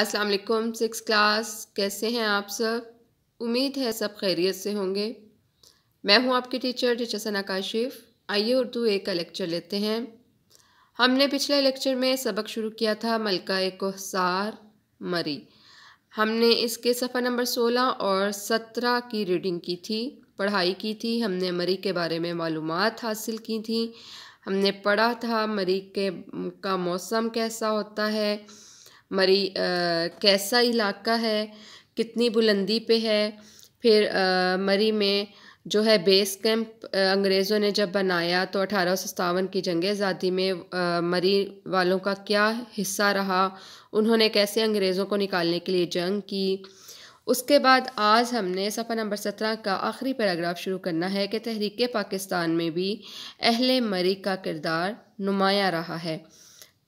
अस्सलाम वालेकुम six class कैसे हैं आप सब उम्मीद है सब खैरियत से होंगे मैं हूं आपकी टीचर टीचर सना काशिफ आइए उर्दू एक का लेक्चर लेते हैं हमने पिछले लेक्चर में सबक शुरू किया था मलका कोहसार मरी हमने इसके सफ़ा नंबर सोलह और सत्रह की रीडिंग की थी पढ़ाई की थी हमने मरी के बारे में मालूम हासिल की थी हमने पढ़ा था मरी के का मौसम कैसा होता है मरी आ, कैसा इलाका है कितनी बुलंदी पे है फिर आ, मरी में जो है बेस कैंप अंग्रेज़ों ने जब बनाया तो अठारह की जंग आज़ादी में आ, मरी वालों का क्या हिस्सा रहा उन्होंने कैसे अंग्रेज़ों को निकालने के लिए जंग की उसके बाद आज हमने सफ़ा नंबर सत्रह का आखिरी पैराग्राफ शुरू करना है कि तहरीक पाकिस्तान में भी अहल मरी का किरदार नुमाया रहा है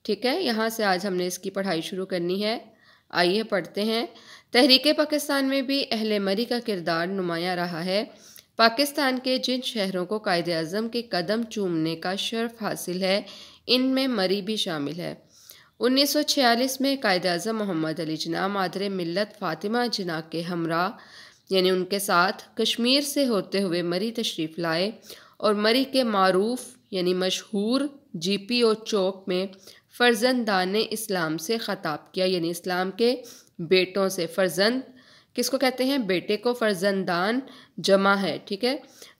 ठीक है यहाँ से आज हमने इसकी पढ़ाई शुरू करनी है आइए पढ़ते हैं तहरीक पाकिस्तान में भी अहल मरी का किरदार नुमाया रहा है पाकिस्तान के जिन शहरों को कायद अजम के कदम चूमने का शर्फ हासिल है इनमें मरी भी शामिल है 1946 में कायद अजम मोहम्मद अली जना मादर मिलत फ़ातिमा जना के हमरा यानी उनके साथ कश्मीर से होते हुए मरी तशरीफ़ लाए और मरी के मरूफ यानी मशहूर जी पी ओ चौक में फ़र्जंदान इस्लाम से ख़ताब किया यानी इस्लाम के बेटों से फ़र्जंद किसको कहते हैं बेटे को फ़र्जंदान जमा है ठीक है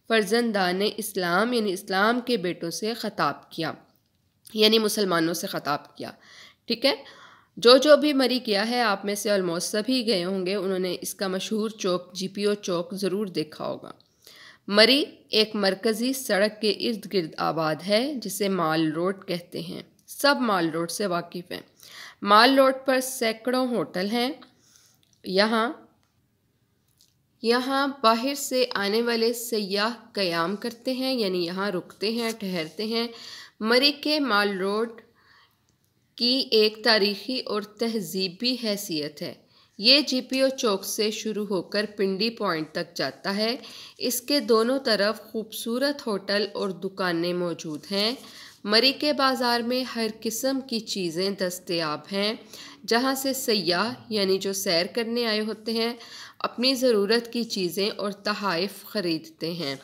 फ़र्जंदान इस्लाम यानी इस्लाम के बेटों से ख़ताब किया यानी मुसलमानों से ख़ताब किया ठीक है जो जो भी मरी किया है आप में से ऑलमोस्ट सभी गए होंगे उन्होंने इसका मशहूर चौक जीपीओ चौक ज़रूर देखा होगा मरी एक मरकज़ी सड़क के इर्द गिर्द आबाद है जिसे माल रोड कहते हैं सब माल रोड से वाकिफ़ हैं माल रोड पर सैकड़ों होटल हैं यहाँ यहाँ बाहर से आने वाले सयाह क़याम करते हैं यानी यहाँ रुकते हैं ठहरते हैं मरी के माल रोड की एक तारीखी और तहजीबी हैसियत है ये जीपीओ चौक से शुरू होकर पिंडी पॉइंट तक जाता है इसके दोनों तरफ खूबसूरत होटल और दुकानें मौजूद हैं मरी के बाज़ार में हर किस्म की चीज़ें दस्तियाब हैं जहाँ से सयाह यानी जो सैर करने आए होते हैं अपनी ज़रूरत की चीज़ें और तहाइफ ख़रीदते हैं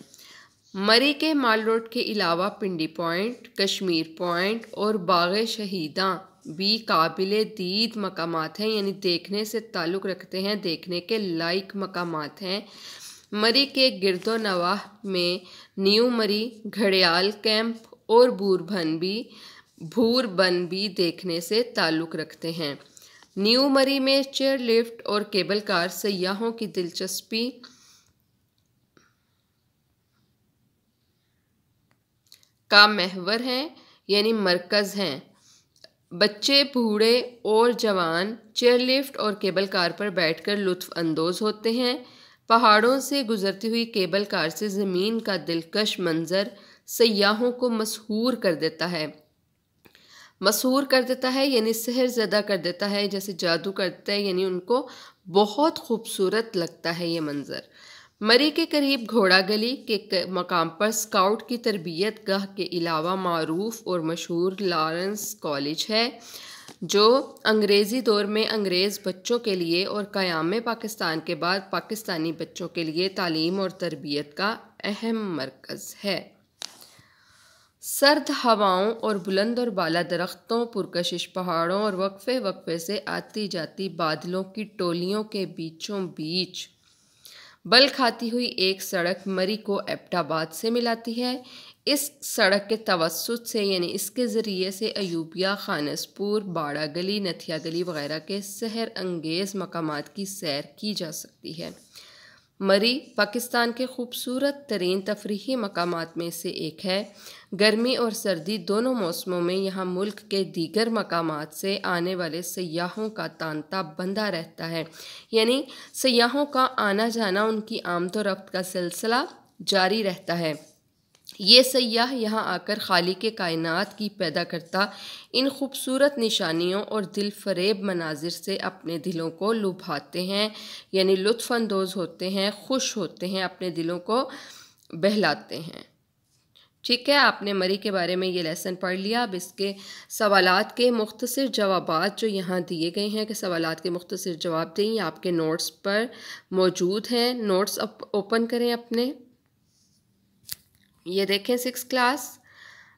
मरी के माल रोड के अलावा पिंडी पॉइंट कश्मीर पॉइंट और बाग शहीदा भी काबिल दीद मकाम हैं यानी देखने से ताल्लुक़ रखते हैं देखने के लायक मकाम हैं मरी के गिरदो नवाह में न्यू मरी घड़ियाल कैंप और भूरभन भी भूरबन भी देखने से ताल्लुक़ रखते हैं न्यू मरी में चेयर लिफ्ट और केबल कार सयाहों की दिलचस्पी का महवर है यानी मरकज़ हैं बच्चे बूढ़े और जवान चेयरलिफ्ट और केबल कार पर बैठकर लुत्फ अंदोज होते हैं पहाड़ों से गुजरती हुई केबल कार से ज़मीन का दिलकश मंज़र सयाहों को मशहूर कर देता है मशहूर कर देता है यानी शहर ज़्यादा कर देता है जैसे जादू करता है यानी उनको बहुत खूबसूरत लगता है ये मंज़र मरी के करीब घोड़ा गली के मकाम पर स्काउट की तरबियत गह के अलावा मरूफ और मशहूर लॉरेंस कॉलेज है जो अंग्रेज़ी दौर में अंग्रेज़ बच्चों के लिए और क़याम पाकिस्तान के बाद पाकिस्तानी बच्चों के लिए तालीम और तरबियत का अहम मरकज़ है सर्द हवाओं और बुलंद और बाला दरख्तों पुरकशिश पहाड़ों और वक्फे वक्फे से आती जाती बादलों की टोलियों के बीचों बीच बल खाती हुई एक सड़क मरी को एप्टाबाद से मिलाती है इस सड़क के तवसत से यानी इसके ज़रिए से अयूबिया खानसपुर बाड़ा गली नथिया गली वगैरह के सहर अंगेज़ मकाम की सैर की जा सकती है मरी पाकिस्तान के खूबसूरत तरीन तफरीही मकाम में से एक है गर्मी और सर्दी दोनों मौसमों में यहाँ मुल्क के दीगर मकाम से आने वाले सयाहों का तांता बंधा रहता है यानी सयाहों का आना जाना उनकी आमदोरफ्त रफ्त का सिलसिला जारी रहता है ये सयाह यहाँ आकर खाली के कायनात की पैदा करता इन खूबसूरत निशानियों और दिल फरेब मनाजिर से अपने दिलों को लुभाते हैं यानी लुफ़ानंदोज़ होते हैं खुश होते हैं अपने दिलों को बहलाते हैं ठीक है आपने मरी के बारे में ये लेसन पढ़ लिया अब इसके सवाल के मुख्तर जवाब जो यहाँ दिए गए हैं कि सवालात के मुख्तर जवाब दें ये आपके नोट्स पर मौजूद हैं नोट्स ओपन करें अपने ये देखें सिक्स क्लास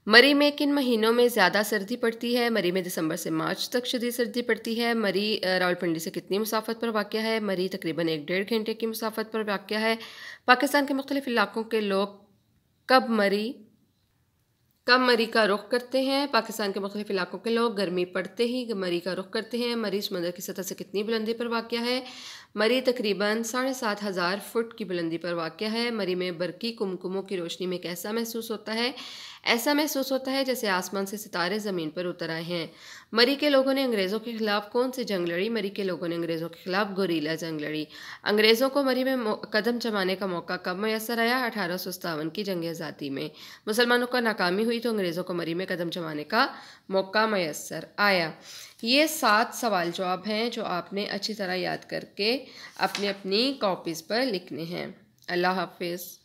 मरी में किन महीनों में ज़्यादा सर्दी पड़ती है मरी में दिसंबर से मार्च तक शदीद सर्दी पड़ती है मरी रावलपिंडी से कितनी मुसाफत पर वाक़ है मरी तकरीबन एक डेढ़ घंटे की मुसाफत पर वाक़ है पाकिस्तान के मुख्तलिफ़ इलाकों के लोग कब मरी कम मरी का रुख करते हैं पाकिस्तान के मुख्तलिफ इलाकों के लोग गर्मी पड़ते ही मरी का रुख करते हैं मरी समंदर की सतह से कितनी बुलंदी पर वाक़ है मरी तकरीबन साढ़े सात हज़ार फुट की बुलंदी पर वाक़ है मरी में बरकी कुमकुमों की रोशनी में कैसा महसूस होता है ऐसा महसूस होता है जैसे आसमान से सितारे ज़मीन पर उतर आए हैं मरी के लोगों ने अंग्रेज़ों के खिलाफ कौन सी जंग लड़ी मरी के लोगों ने अंग्रेज़ों के खिलाफ गोरीला जंग लड़ी अंग्रेज़ों को मरी में कदम जमाने का मौका कब मैसर आया अठारह की जंग आज़ादी में मुसलमानों का नाकामी हुई तो अंग्रेज़ों को मरी में कदम जमाने का मौका मैसर आया ये सात सवाल जवाब हैं जो आपने अच्छी तरह याद करके अपने अपनी कॉपीज़ पर लिखने हैं अल्लाह हाफिज़